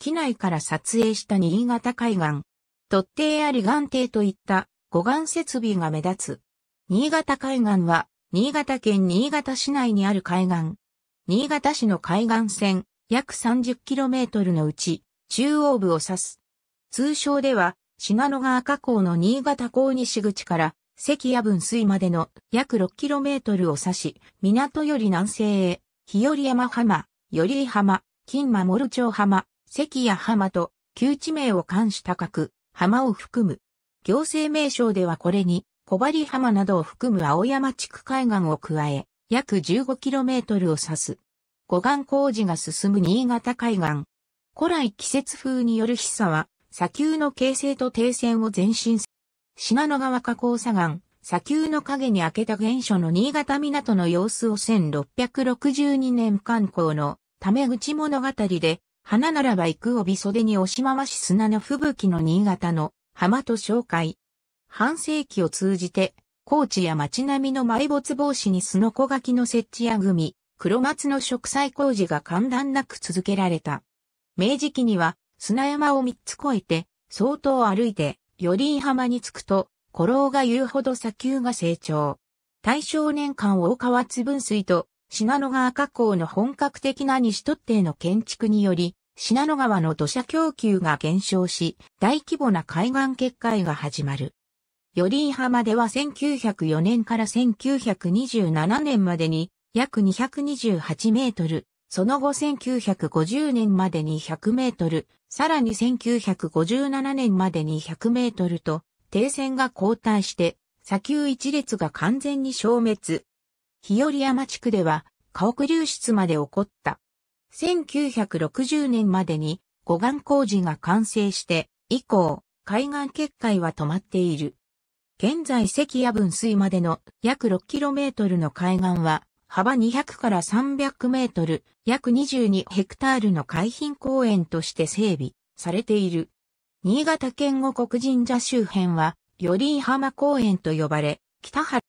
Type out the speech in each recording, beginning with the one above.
機内から撮影した新潟海岸、突堤あり岸堤といった護岸設備が目立つ。新潟海岸は、新潟県新潟市内にある海岸。新潟市の海岸線、約 30km のうち、中央部を指す。通称では、信濃川河口の新潟港西口から、関屋分水までの約 6km を指し、港より南西へ、日和山浜、寄居浜、金間ル町浜、関や浜と旧地名を冠した角、浜を含む。行政名称ではこれに小針浜などを含む青山地区海岸を加え、約 15km を指す。護岸工事が進む新潟海岸。古来季節風による日差は、砂丘の形成と停戦を前進す。信濃川河口砂岩、砂丘の影に開けた原初の新潟港の様子を1662年観光のため口物語で花ならば行く帯袖に押し回し砂の吹雪の新潟の浜と紹介。半世紀を通じて、高知や町並みの埋没防止に砂ノ垣の設置や組、黒松の植栽工事が簡単なく続けられた。明治期には砂山を三つ越えて、相当歩いて、より浜に着くと、古老が言うほど砂丘が成長。大正年間大川津分水と、信濃川河口の本格的な西突堤の建築により、信濃川の土砂供給が減少し、大規模な海岸決壊が始まる。寄居浜では1904年から1927年までに約228メートル、その後1950年までに100メートル、さらに1957年までに100メートルと、停戦が交代して、砂丘一列が完全に消滅。日和山地区では、家屋流出まで起こった。1960年までに護岸工事が完成して以降、海岸決壊は止まっている。現在関夜分水までの約 6km の海岸は幅200から300メートル、約22ヘクタールの海浜公園として整備されている。新潟県五国神社周辺は、より浜公園と呼ばれ、北原。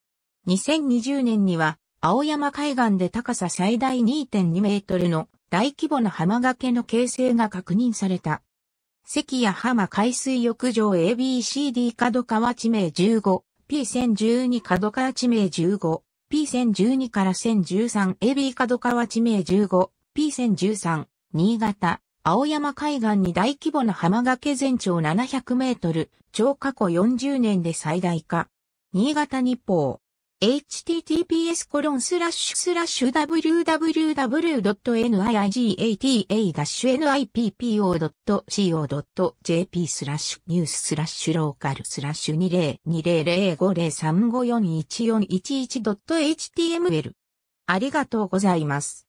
2020年には、青山海岸で高さ最大2.2メートルの大規模な浜掛けの形成が確認された。関谷浜海水浴場 ABCD 角川地名 15P1012 角川地名 15P1012 から 1013AB 角川地名 15P1013 新潟青山海岸に大規模な浜掛け全長700メートル超過去40年で最大化新潟日報 https www.niigata-nippo.co.jp スラッシュニューススラッシュローカルスラッシュ 20200503541411.html ありがとうございます。